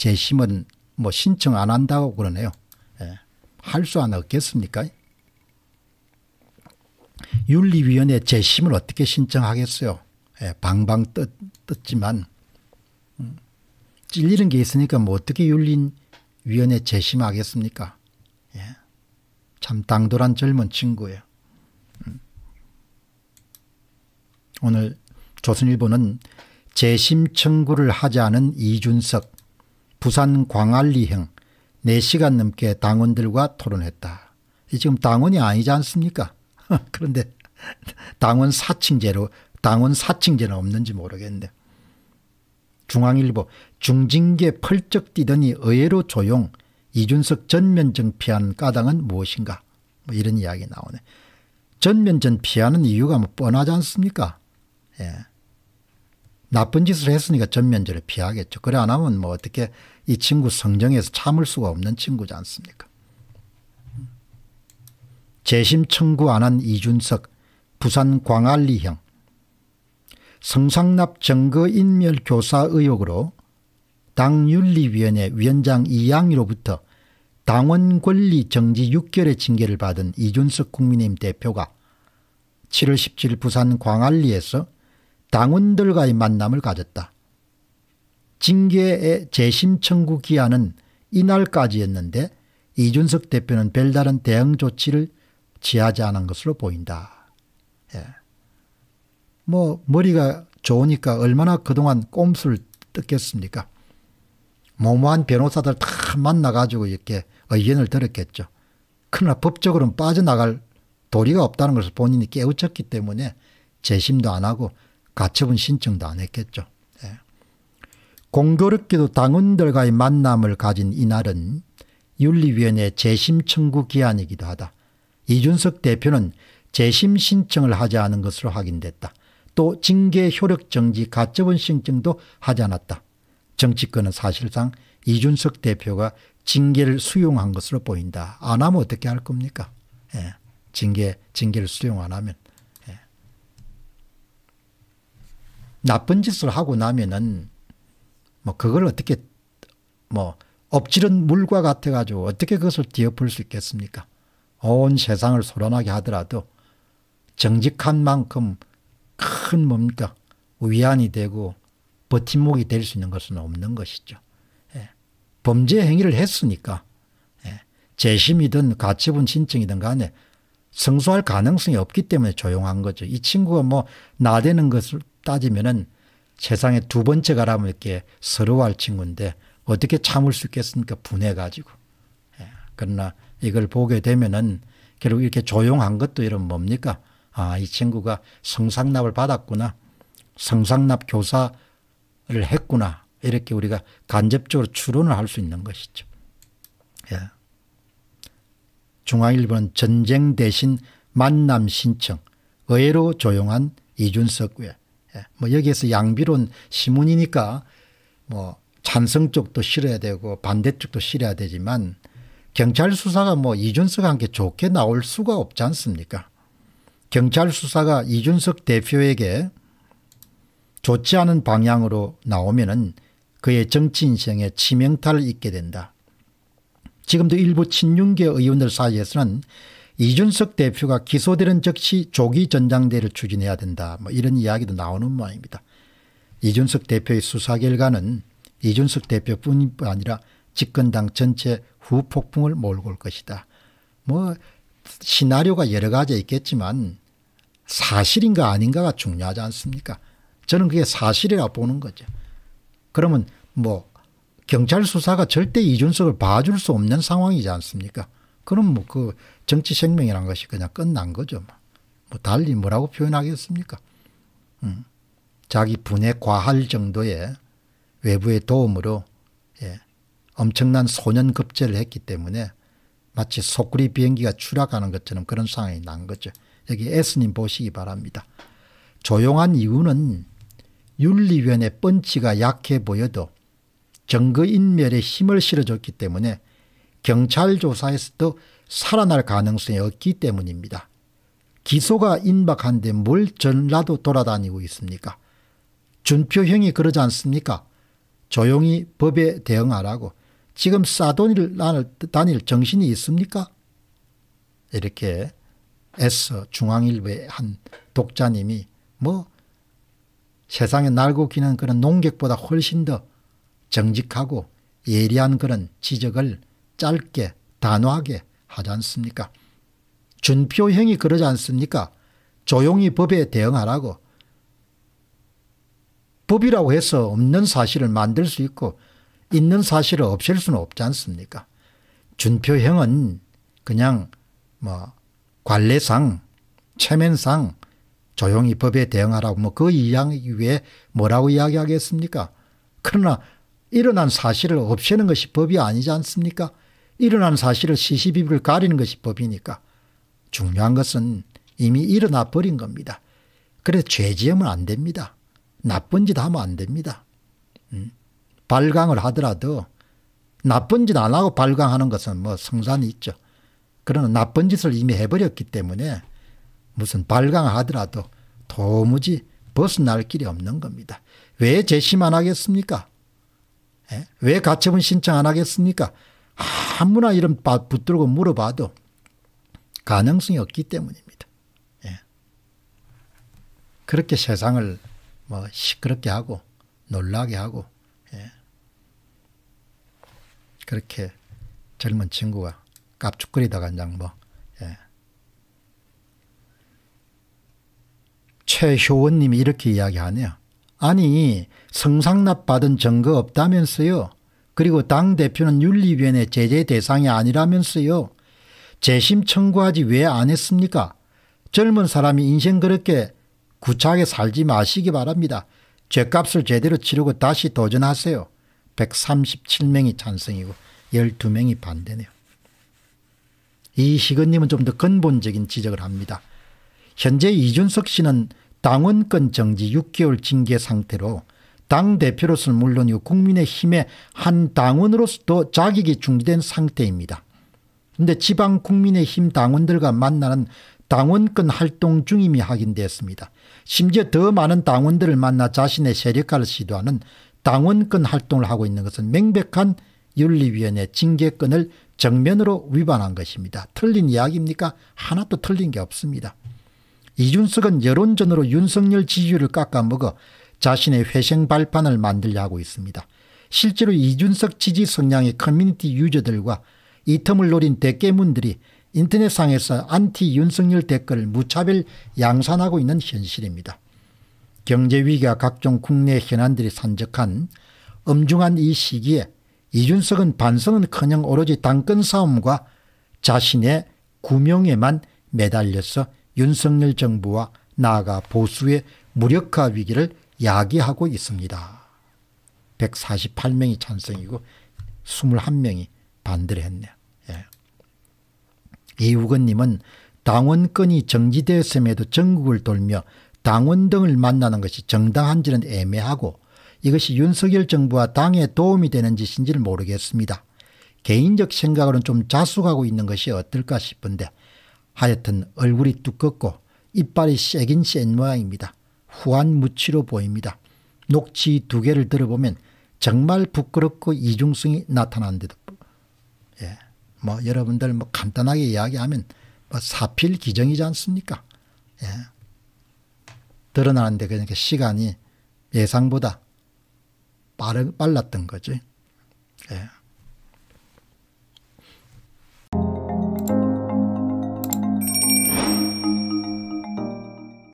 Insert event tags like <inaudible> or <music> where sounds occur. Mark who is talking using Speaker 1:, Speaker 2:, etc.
Speaker 1: 재심은 뭐 신청 안 한다고 그러네요. 예. 할수 하 없겠습니까? 윤리위원회 재심을 어떻게 신청하겠어요? 예. 방방 떴, 떴지만 음, 찔리는 게 있으니까 뭐 어떻게 윤리위원회 재심하겠습니까? 예. 참 당돌한 젊은 친구예요. 음. 오늘 조선일보는 재심 청구를 하지 않은 이준석 부산 광안리형 4시간 넘게 당원들과 토론했다. 지금 당원이 아니지 않습니까? <laughs> 그런데 당원 사칭제로 당원 사칭제는 없는지 모르겠는데 중앙일보 중징계 펄쩍 뛰더니 의외로 조용 이준석 전면전 피한 까당은 무엇인가 뭐 이런 이야기 나오네. 전면전 피하는 이유가 뭐 뻔하지 않습니까? 예. 나쁜 짓을 했으니까 전면전을 피하겠죠. 그래 안 하면 뭐 어떻게 이 친구 성정에서 참을 수가 없는 친구지 않습니까? 재심 청구 안한 이준석 부산 광안리형 성상납 정거 인멸 교사 의혹으로 당 윤리위원회 위원장 이양희로부터 당원 권리 정지 6개월의 징계를 받은 이준석 국민의힘 대표가 7월 17일 부산 광안리에서 당원들과의 만남을 가졌다. 징계의 재심 청구 기한은 이날까지였는데 이준석 대표는 별다른 대응 조치를 취하지 않은 것으로 보인다. 예. 뭐 머리가 좋으니까 얼마나 그동안 꼼수를 뜯겠습니까? 모모한 변호사들 다 만나가지고 이렇게 의견을 들었겠죠. 그러나 법적으로는 빠져나갈 도리가 없다는 것을 본인이 깨우쳤기 때문에 재심도 안 하고 가처분 신청도 안 했겠죠. 공교롭게도 당원들과의 만남을 가진 이날은 윤리위원회 재심 청구 기한이기도 하다. 이준석 대표는 재심 신청을 하지 않은 것으로 확인됐다. 또 징계 효력 정지 가처분 신청도 하지 않았다. 정치권은 사실상 이준석 대표가 징계를 수용한 것으로 보인다. 안 하면 어떻게 할 겁니까? 예. 징계, 징계를 수용 안 하면. 예. 나쁜 짓을 하고 나면은 뭐 그걸 어떻게 뭐 엎지른 물과 같아가지고 어떻게 그것을 뒤엎을 수 있겠습니까? 온 세상을 소란하게 하더라도 정직한 만큼 큰 뭡니까? 위안이 되고 버팀목이 될 수 있는 것은 없는 것이죠. 예. 범죄 행위를 했으니까 예. 재심이든 가처분 신청이든 간에 승소할 가능성이 없기 때문에 조용한 거죠. 이 친구가 뭐 나대는 것을 따지면은 세상에 두 번째 가라면 이렇게 서러워할 친구인데 어떻게 참을 수 있겠습니까? 분해가지고. 예. 그러나 이걸 보게 되면은 결국 이렇게 조용한 것도 이런 뭡니까? 아, 이 친구가 성상납을 받았구나. 성상납 교사를 했구나. 이렇게 우리가 간접적으로 추론을 할 수 있는 것이죠. 예. 중앙일보는 전쟁 대신 만남 신청, 의외로 조용한 이준석구에 예, 뭐 여기에서 양비론 시문이니까 뭐 찬성 쪽도 실어야 되고 반대 쪽도 실어야 되지만 경찰 수사가 뭐이준석한함 좋게 나올 수가 없지 않습니까? 경찰 수사가 이준석 대표에게 좋지 않은 방향으로 나오면은 그의 정치 인생에 치명타를 입게 된다. 지금도 일부 친윤계 의원들 사이에서는 이준석 대표가 기소되는 즉시 조기 전당대를 추진해야 된다. 뭐 이런 이야기도 나오는 모양입니다. 이준석 대표의 수사 결과는 이준석 대표뿐 아니라 집권당 전체 후폭풍을 몰고 올 것이다. 뭐 시나리오가 여러 가지 있겠지만 사실인가 아닌가가 중요하지 않습니까? 저는 그게 사실이라고 보는 거죠. 그러면 뭐 경찰 수사가 절대 이준석을 봐줄 수 없는 상황이지 않습니까? 그럼 뭐그 정치 생명이란 것이 그냥 끝난 거죠. 뭐. 뭐 달리 뭐라고 표현하겠습니까? 음. 자기 분에 과할 정도의 외부의 도움으로 예. 엄청난 소년 급제를 했기 때문에 마치 소쿠리 비행기가 추락하는 것처럼 그런 상황이 난 거죠. 여기 S님 보시기 바랍니다. 조용한 이유는 윤리위원회 펀치가 약해 보여도 정거인멸에 힘을 실어줬기 때문에 경찰 조사에서도 살아날 가능성이 없기 때문입니다. 기소가 임박한 데뭘 전라도 돌아다니고 있습니까? 준표형이 그러지 않습니까? 조용히 법에 대응하라고 지금 싸돈이를 다닐 정신이 있습니까? 이렇게 애써 중앙일보의 한 독자님이 뭐 세상에 날고 기는 그런 농객보다 훨씬 더 정직하고 예리한 그런 지적을 짧게 단호하게 하지 않습니까? 준표형이 그러지 않습니까? 조용히 법에 대응하라고. 법이라고 해서 없는 사실을 만들 수 있고 있는 사실을 없앨 수는 없지 않습니까? 준표형은 그냥 뭐 관례상, 체면상 조용히 법에 대응하라고 뭐 그 이야기 외에 뭐라고 이야기하겠습니까? 그러나 일어난 사실을 없애는 것이 법이 아니지 않습니까? 일어난 사실을 시시비비를 가리는 것이 법이니까 중요한 것은 이미 일어나 버린 겁니다. 그래서 죄 지으면 안 됩니다. 나쁜 짓 하면 안 됩니다. 음. 발광을 하더라도 나쁜 짓 안 하고 발광하는 것은 뭐 성산이 있죠. 그러나 나쁜 짓을 이미 해버렸기 때문에 무슨 발광하더라도 도무지 벗어날 길이 없는 겁니다. 왜 재심 안 하겠습니까? 예? 왜 가처분 신청 안 하겠습니까? 한문화 이름 붙들고 물어봐도 가능성이 없기 때문입니다. 예. 그렇게 세상을 뭐 시끄럽게 하고 놀라게 하고 예. 그렇게 젊은 친구가 깝죽거리다가 그냥 뭐 예. 최효원님이 이렇게 이야기하네요. 아니 성상납 받은 증거 없다면서요. 그리고 당대표는 윤리위원회 제재 대상이 아니라면서요. 재심 청구하지 왜 안 했습니까? 젊은 사람이 인생 그렇게 구차하게 살지 마시기 바랍니다. 죄값을 제대로 치르고 다시 도전하세요. 137명이 찬성이고 12명이 반대네요. 이시건님은 좀 더 근본적인 지적을 합니다. 현재 이준석 씨는 당원권 정지 6개월 징계 상태로 당대표로서는 물론이고 국민의힘의 한 당원으로서도 자격이 중지된 상태입니다. 그런데 지방 국민의힘 당원들과 만나는 당원권 활동 중임이 확인되었습니다. 심지어 더 많은 당원들을 만나 자신의 세력화를 시도하는 당원권 활동을 하고 있는 것은 명백한 윤리위원회 징계권을 정면으로 위반한 것입니다. 틀린 이야기입니까? 하나도 틀린 게 없습니다. 이준석은 여론전으로 윤석열 지지율을 깎아먹어 자신의 회생 발판을 만들려 하고 있습니다. 실제로 이준석 지지 성향의 커뮤니티 유저들과 이 틈을 노린 대깨문들이 인터넷상에서 안티 윤석열 댓글을 무차별 양산하고 있는 현실입니다. 경제위기와 각종 국내 현안들이 산적한 엄중한 이 시기에 이준석은 반성은커녕 오로지 당권 싸움과 자신의 구명에만 매달려서 윤석열 정부와 나아가 보수의 무력화 위기를 야기하고 있습니다. 148명이 찬성이고 21명이 반대를 했네요. 예. 이우건님은 당원권이 정지되었음에도 전국을 돌며 당원 등을 만나는 것이 정당한지는 애매하고 이것이 윤석열 정부와 당에 도움이 되는 짓인지를 모르겠습니다. 개인적 생각으로는 좀 자숙하고 있는 것이 어떨까 싶은데 하여튼 얼굴이 두껍고 이빨이 세긴 센 모양입니다. 후한무치로 보입니다. 녹취 두 개를 들어보면 정말 부끄럽고 이중성이 나타난데도 예. 뭐 여러분들 뭐 간단하게 이야기하면 뭐 사필 기정이지 않습니까? 예. 드러나는데 그러니까 시간이 예상보다 빠르, 빨랐던 거지. 예.